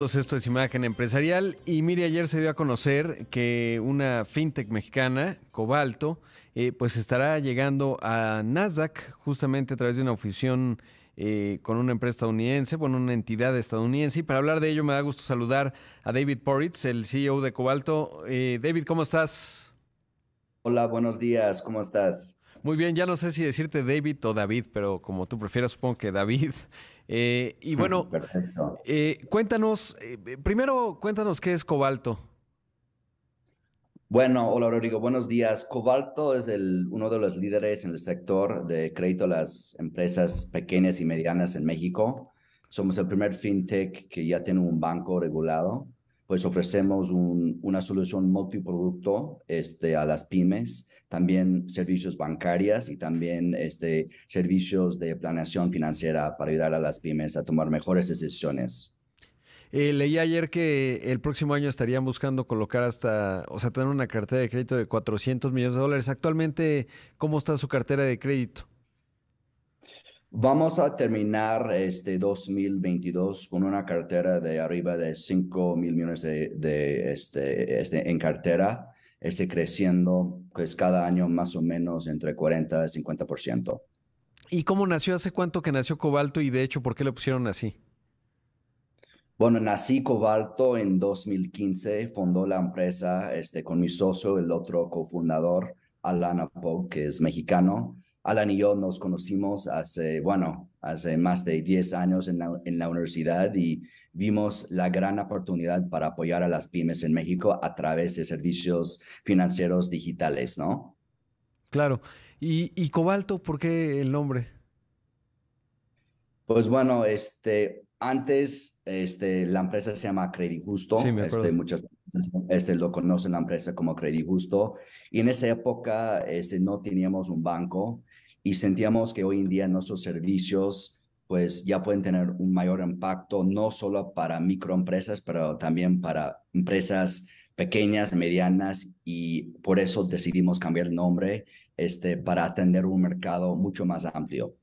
Esto es Imagen Empresarial y mire, ayer se dio a conocer que una fintech mexicana, Cobalto, eh, pues estará llegando a Nasdaq justamente a través de una oficina eh, con una empresa estadounidense, bueno, una entidad estadounidense. Y para hablar de ello me da gusto saludar a David Poritz, el CEO de Cobalto. Eh, David, ¿cómo estás? Hola, buenos días, ¿cómo estás? Muy bien, ya no sé si decirte David o David, pero como tú prefieras, supongo que David. Eh, y mm, bueno, eh, cuéntanos, eh, primero cuéntanos qué es cobalto. Bueno, hola Rodrigo, buenos días. Cobalto es el, uno de los líderes en el sector de crédito a las empresas pequeñas y medianas en México. Somos el primer fintech que ya tiene un banco regulado, pues ofrecemos una solución multiproducto este, a las pymes también servicios bancarias y también este, servicios de planeación financiera para ayudar a las pymes a tomar mejores decisiones. Eh, leí ayer que el próximo año estarían buscando colocar hasta, o sea, tener una cartera de crédito de 400 millones de dólares. Actualmente, ¿cómo está su cartera de crédito? Vamos a terminar este 2022 con una cartera de arriba de 5 mil millones de, este, este, en cartera esté creciendo pues, cada año más o menos entre 40 y 50%. ¿Y cómo nació? ¿Hace cuánto que nació Cobalto? Y de hecho, ¿por qué le pusieron así? Bueno, nací Cobalto en 2015, fundó la empresa este, con mi socio, el otro cofundador, Alan Apo, que es mexicano. Alan y yo nos conocimos hace, bueno, hace más de 10 años en la universidad y vimos la gran oportunidad para apoyar a las pymes en México a través de servicios financieros digitales, ¿no? Claro. ¿Y, Cobalto, por qué el nombre? Pues bueno, este, antes este, la empresa se llama Credit Justo. Sí, me este, muchas este, lo conocen la empresa como Credit Justo. Y en esa época este, no teníamos un banco y sentíamos que hoy en día nuestros servicios pues ya pueden tener un mayor impacto, no solo para microempresas, pero también para empresas pequeñas, medianas, y por eso decidimos cambiar el nombre este, para atender un mercado mucho más amplio.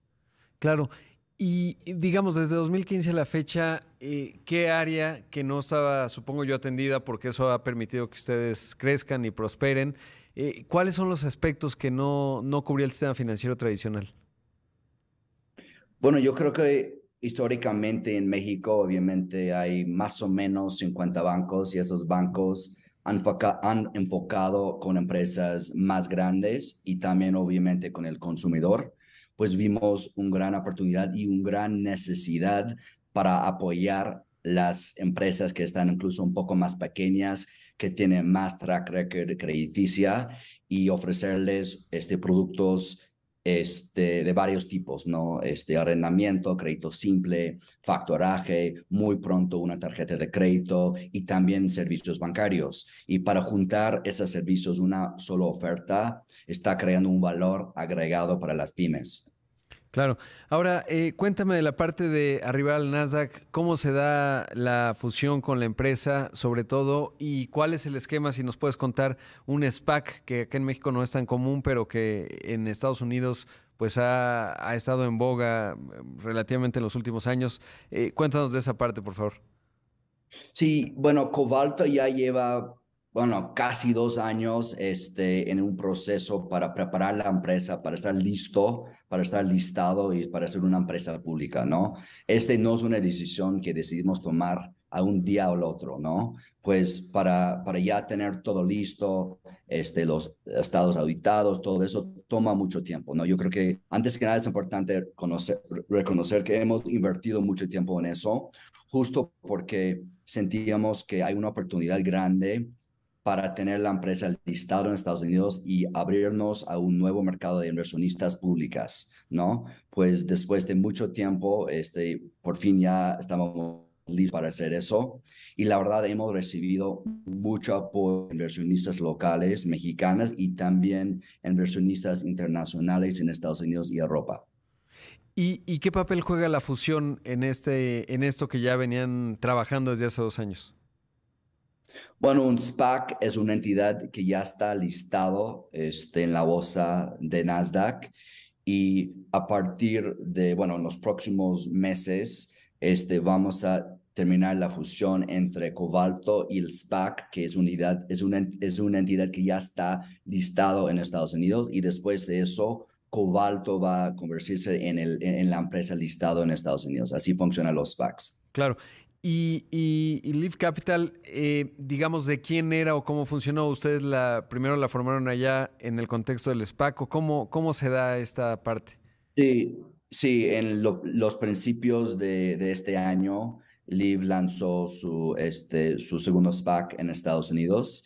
Claro, y digamos, desde 2015 a la fecha, eh, ¿qué área que no estaba, supongo yo, atendida, porque eso ha permitido que ustedes crezcan y prosperen? Eh, ¿Cuáles son los aspectos que no, no cubría el sistema financiero tradicional? Bueno, yo creo que históricamente en México obviamente hay más o menos 50 bancos y esos bancos han, han enfocado con empresas más grandes y también obviamente con el consumidor, pues vimos una gran oportunidad y una gran necesidad para apoyar las empresas que están incluso un poco más pequeñas, que tienen más track record crediticia y ofrecerles este, productos este, de varios tipos, ¿no? Este, arrendamiento, crédito simple, factoraje, muy pronto una tarjeta de crédito y también servicios bancarios. Y para juntar esos servicios, una sola oferta está creando un valor agregado para las pymes. Claro. Ahora, eh, cuéntame de la parte de arribar al Nasdaq, cómo se da la fusión con la empresa, sobre todo, y cuál es el esquema, si nos puedes contar, un SPAC, que acá en México no es tan común, pero que en Estados Unidos pues ha, estado en boga mm, relativamente en los últimos años. Eh, cuéntanos de esa parte, por favor. Sí, bueno, Cobalta ya lleva bueno, casi dos años este, en un proceso para preparar la empresa, para estar listo, para estar listado y para ser una empresa pública, ¿no? Este no es una decisión que decidimos tomar a un día o al otro, ¿no? Pues para, para ya tener todo listo, este, los estados auditados, todo eso toma mucho tiempo, ¿no? Yo creo que antes que nada es importante conocer, reconocer que hemos invertido mucho tiempo en eso, justo porque sentíamos que hay una oportunidad grande para tener la empresa listada en Estados Unidos y abrirnos a un nuevo mercado de inversionistas públicas, ¿no? Pues después de mucho tiempo, este, por fin ya estamos listos para hacer eso. Y la verdad, hemos recibido mucho apoyo de inversionistas locales, mexicanas y también inversionistas internacionales en Estados Unidos y Europa. ¿Y, ¿Y, qué papel juega la fusión en, este, en esto que ya venían trabajando desde hace dos años? Bueno, un SPAC es una entidad que ya está listado este, en la bolsa de Nasdaq y a partir de, bueno, en los próximos meses este, vamos a terminar la fusión entre Cobalto y el SPAC, que es, unidad, es, una, es una entidad que ya está listado en Estados Unidos y después de eso Cobalto va a convertirse en, el, en la empresa listado en Estados Unidos. Así funcionan los SPACs. Claro. Y, Live Capital, eh, digamos, ¿de quién era o cómo funcionó? Ustedes la primero la formaron allá en el contexto del SPAC. ¿Cómo, cómo se da esta parte? Sí, sí, en los principios de, este año, Live lanzó su, este, su segundo SPAC en Estados Unidos.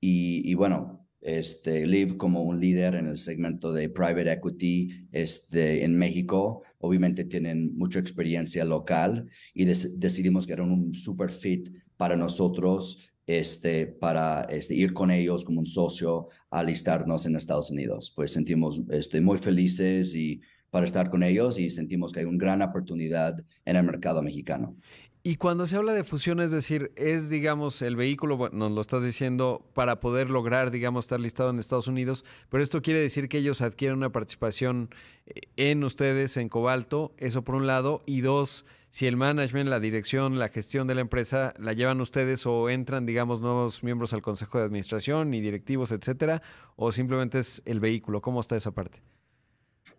Y, y bueno, este, Live como un líder en el segmento de private equity este, en México obviamente tienen mucha experiencia local y decidimos que eran un super fit para nosotros, este, para este, ir con ellos como un socio a listarnos en Estados Unidos. Pues sentimos este, muy felices y para estar con ellos y sentimos que hay una gran oportunidad en el mercado mexicano. Y cuando se habla de fusión, es decir, es, digamos, el vehículo, nos lo estás diciendo, para poder lograr, digamos, estar listado en Estados Unidos, pero esto quiere decir que ellos adquieren una participación eh, en ustedes, en Cobalto, eso por un lado, y dos, si el management, la dirección, la gestión de la empresa la llevan ustedes o entran, digamos, nuevos miembros al consejo de administración y directivos, etcétera, o simplemente es el vehículo, ¿cómo está esa parte?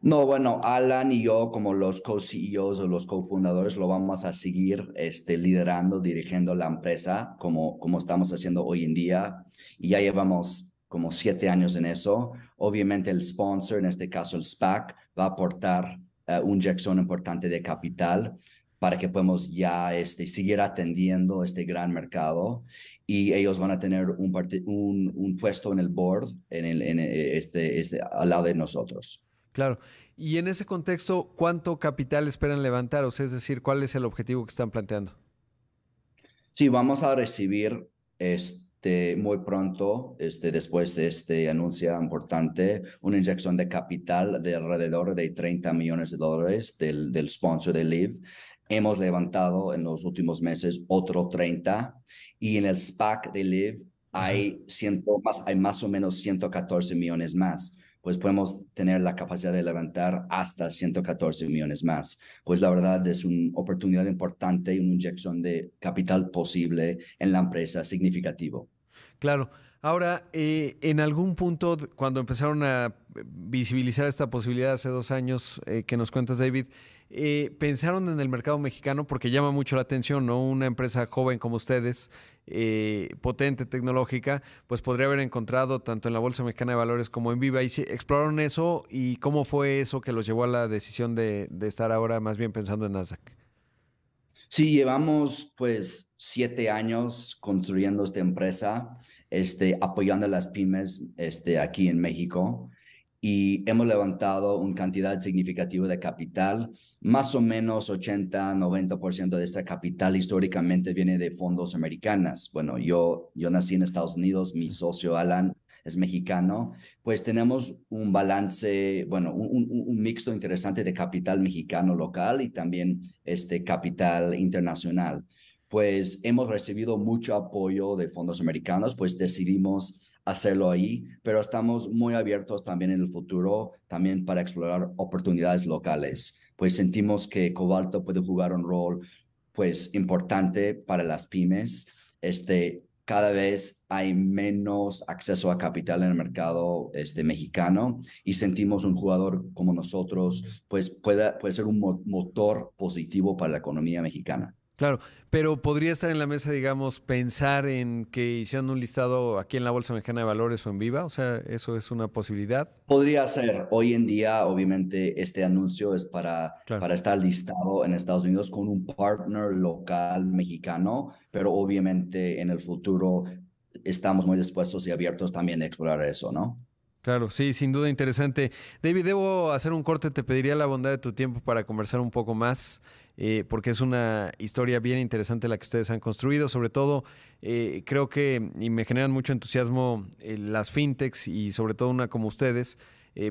No, bueno, Alan y yo como los co-CEOs o los cofundadores lo vamos a seguir este, liderando, dirigiendo la empresa como, como estamos haciendo hoy en día y ya llevamos como siete años en eso. Obviamente el sponsor, en este caso el SPAC, va a aportar eh, un Jackson importante de capital para que podamos ya este, seguir atendiendo este gran mercado y ellos van a tener un, puesto en el board en el, eh, este, este, al lado de nosotros. Claro. Y en ese contexto, ¿cuánto capital esperan levantar? O sea, es decir, ¿cuál es el objetivo que están planteando? Sí, vamos a recibir este, muy pronto, este, después de este anuncio importante, una inyección de capital de alrededor de 30 millones de dólares del, sponsor de Live. Hemos levantado en los últimos meses otro 30 y en el SPAC de Live hay, ciento, más, hay más o menos 114 millones más pues podemos tener la capacidad de levantar hasta 114 millones más. Pues la verdad es una oportunidad importante y una inyección de capital posible en la empresa significativo. Claro. Ahora, eh, en algún punto, cuando empezaron a visibilizar esta posibilidad hace dos años eh, que nos cuentas, David, eh, pensaron en el mercado mexicano? Porque llama mucho la atención, ¿no? Una empresa joven como ustedes, eh, potente, tecnológica, pues podría haber encontrado tanto en la Bolsa Mexicana de Valores como en Viva. ¿Y exploraron eso y cómo fue eso que los llevó a la decisión de, estar ahora más bien pensando en Nasdaq? Sí, llevamos pues siete años construyendo esta empresa, este, apoyando a las pymes este, aquí en México y hemos levantado una cantidad significativa de capital más o menos 80, 90% de esta capital históricamente viene de fondos americanos. Bueno, yo, yo nací en Estados Unidos, mi socio Alan es mexicano, pues tenemos un balance, bueno, un, un mixto interesante de capital mexicano local y también este capital internacional. Pues hemos recibido mucho apoyo de fondos americanos, pues decidimos hacerlo ahí, pero estamos muy abiertos también en el futuro, también para explorar oportunidades locales pues sentimos que Cobalto puede jugar un rol pues importante para las pymes. Este, cada vez hay menos acceso a capital en el mercado este, mexicano y sentimos un jugador como nosotros pues puede ser un motor positivo para la economía mexicana. Claro, pero podría estar en la mesa, digamos, pensar en que hicieran un listado aquí en la Bolsa Mexicana de Valores o en Viva, o sea, eso es una posibilidad. Podría ser. Hoy en día, obviamente, este anuncio es para, para estar listado en Estados Unidos con un partner local mexicano, pero obviamente en el futuro estamos muy dispuestos y abiertos también a explorar eso, ¿no? Claro, sí, sin duda interesante. David, debo hacer un corte, te pediría la bondad de tu tiempo para conversar un poco más. Eh, porque es una historia bien interesante la que ustedes han construido. Sobre todo, eh, creo que y me generan mucho entusiasmo eh, las fintechs y sobre todo una como ustedes.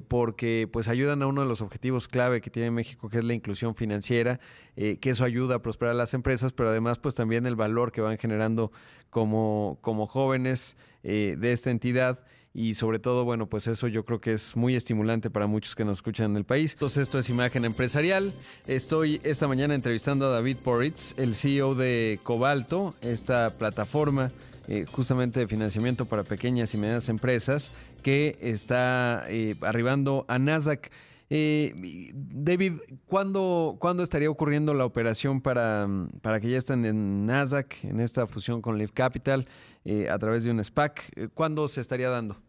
porque pues ayudan a uno de los objetivos clave que tiene México, que es la inclusión financiera, que eso ayuda a prosperar las empresas, pero además pues también el valor que van generando como, jóvenes de esta entidad y sobre todo, bueno, pues eso yo creo que es muy estimulante para muchos que nos escuchan en el país. Entonces esto es Imagen Empresarial. Estoy esta mañana entrevistando a David Poritz, el CEO de Cobalto, esta plataforma eh, justamente de financiamiento para pequeñas y medianas empresas que está eh, arribando a Nasdaq. Eh, David, ¿cuándo, ¿cuándo, estaría ocurriendo la operación para, mm, para que ya estén en Nasdaq, en esta fusión con Live Capital, eh, a través de un SPAC? Eh, ¿Cuándo se estaría dando?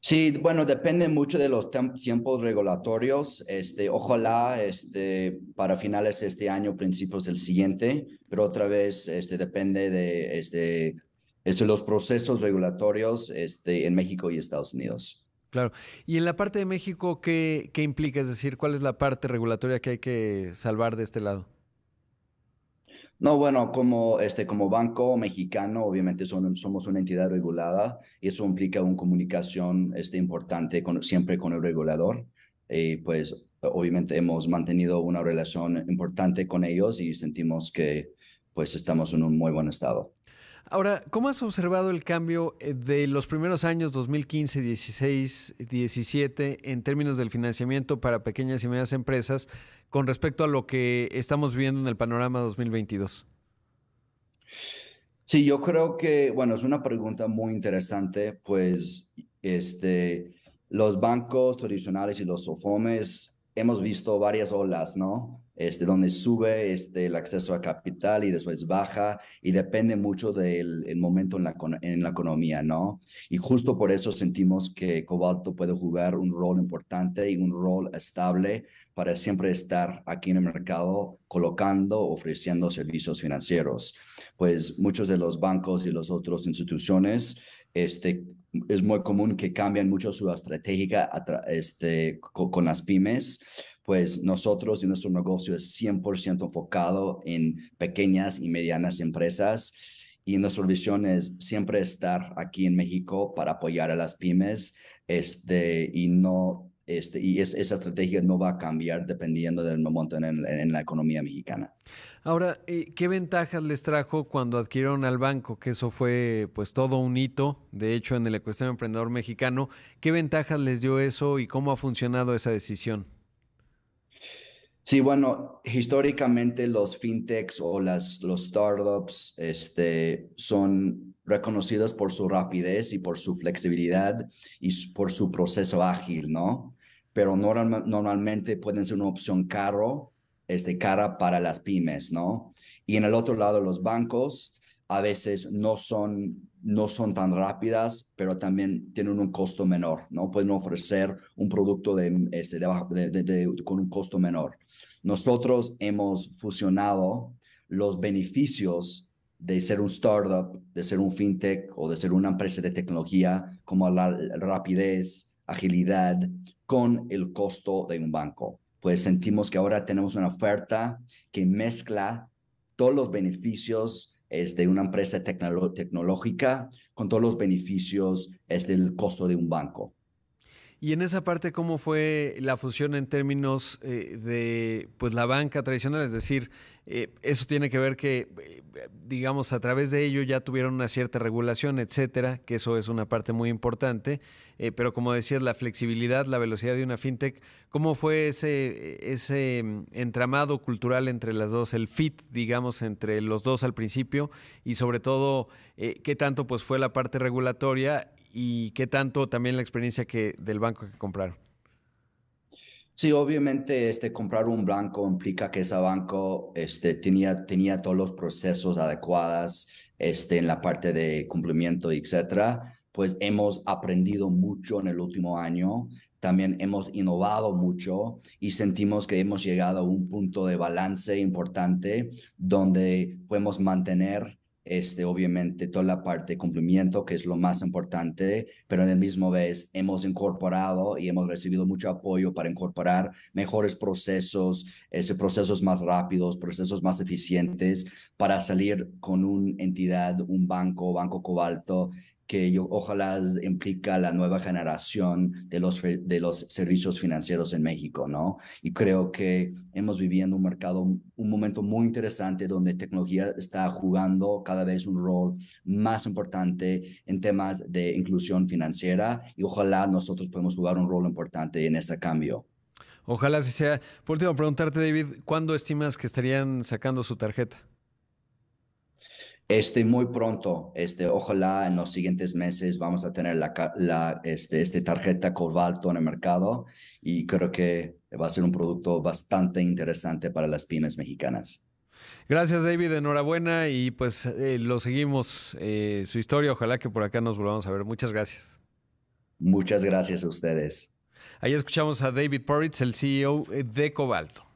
Sí, bueno, depende mucho de los tiempos regulatorios. Este, ojalá este, para finales de este año, principios del siguiente, pero otra vez este, depende de este, este, los procesos regulatorios este, en México y Estados Unidos. Claro. ¿Y en la parte de México qué, implica? Es decir, ¿cuál es la parte regulatoria que hay que salvar de este lado? No, bueno, como, este, como banco mexicano, obviamente somos una entidad regulada y eso implica una comunicación este, importante siempre con el regulador. Y eh, pues obviamente hemos mantenido una relación importante con ellos y sentimos que pues estamos en un muy buen estado. Ahora, ¿cómo has observado el cambio eh, de los primeros años 2015, 16, 17 en términos del financiamiento para pequeñas y medianas empresas con respecto a lo que estamos viendo en el panorama 2022? Sí, yo creo que, bueno, es una pregunta muy interesante, pues este, los bancos tradicionales y los sofomes hemos visto varias olas, ¿no? Este, donde sube este, el acceso a capital y después baja y depende mucho del momento en la, en la economía, ¿no? Y justo por eso sentimos que Cobalto puede jugar un rol importante y un rol estable para siempre estar aquí en el mercado colocando, ofreciendo servicios financieros. Pues muchos de los bancos y las otras instituciones este, es muy común que cambien mucho su estrategia este, con, las pymes, pues nosotros y nuestro negocio es 100% enfocado en pequeñas y medianas empresas y nuestra visión es siempre estar aquí en México para apoyar a las pymes este, y no este, y esa estrategia no va a cambiar dependiendo del momento en, la economía mexicana. Ahora, eh, ¿qué ventajas les trajo cuando adquirieron al banco? Que eso fue pues todo un hito, de hecho, en el ecosistema emprendedor mexicano. ¿Qué ventajas les dio eso y cómo ha funcionado esa decisión? Sí, bueno, históricamente los fintechs o las, los startups este, son reconocidas por su rapidez y por su flexibilidad y por su proceso ágil, ¿no? pero normalmente pueden ser una opción caro, este, cara para las pymes, ¿no? Y en el otro lado, los bancos a veces no son, no son tan rápidas, pero también tienen un costo menor, ¿no? Pueden ofrecer un producto de, este, con un costo menor. Nosotros hemos fusionado los beneficios de ser un startup, de ser un fintech o de ser una empresa de tecnología, como la rapidez, agilidad, con el costo de un banco. Pues sentimos que ahora tenemos una oferta que mezcla todos los beneficios es este, de una empresa tecnológica con todos los beneficios es este, del costo de un banco. Y en esa parte, ¿cómo fue la fusión en términos eh, de pues, la banca tradicional? Es decir, eh, eso tiene que ver que, eh, digamos, a través de ello ya tuvieron una cierta regulación, etcétera, que eso es una parte muy importante. Eh, pero como decías, la flexibilidad, la velocidad de una fintech, ¿cómo fue ese, ese mm, entramado cultural entre las dos, el fit, digamos, entre los dos al principio? Y sobre todo, ¿qué tanto pues, fue la parte regulatoria y qué tanto también la experiencia que, del banco que compraron? Sí, obviamente este, comprar un banco implica que ese banco este, tenía, tenía todos los procesos adecuados este, en la parte de cumplimiento, etc. Pues hemos aprendido mucho en el último año, también hemos innovado mucho y sentimos que hemos llegado a un punto de balance importante donde podemos mantener este, obviamente toda la parte de cumplimiento, que es lo más importante, pero en el mismo vez hemos incorporado y hemos recibido mucho apoyo para incorporar mejores procesos, este, procesos más rápidos, procesos más eficientes para salir con una entidad, un banco, Banco Cobalto, que yo, ojalá implica la nueva generación de los, de los servicios financieros en México, ¿no? Y creo que hemos viviendo un mercado, un momento muy interesante donde tecnología está jugando cada vez un rol más importante en temas de inclusión financiera y ojalá nosotros podemos jugar un rol importante en ese cambio. Ojalá si sea. Por último, preguntarte, David, ¿cuándo estimas que estarían sacando su tarjeta? Este, muy pronto, este, ojalá en los siguientes meses vamos a tener la, este, este, tarjeta Cobalto en el mercado y creo que va a ser un producto bastante interesante para las pymes mexicanas. Gracias David, enhorabuena y pues eh, lo seguimos eh, su historia, ojalá que por acá nos volvamos a ver. Muchas gracias. Muchas gracias a ustedes. Ahí escuchamos a David Poritz, el CEO de Cobalto.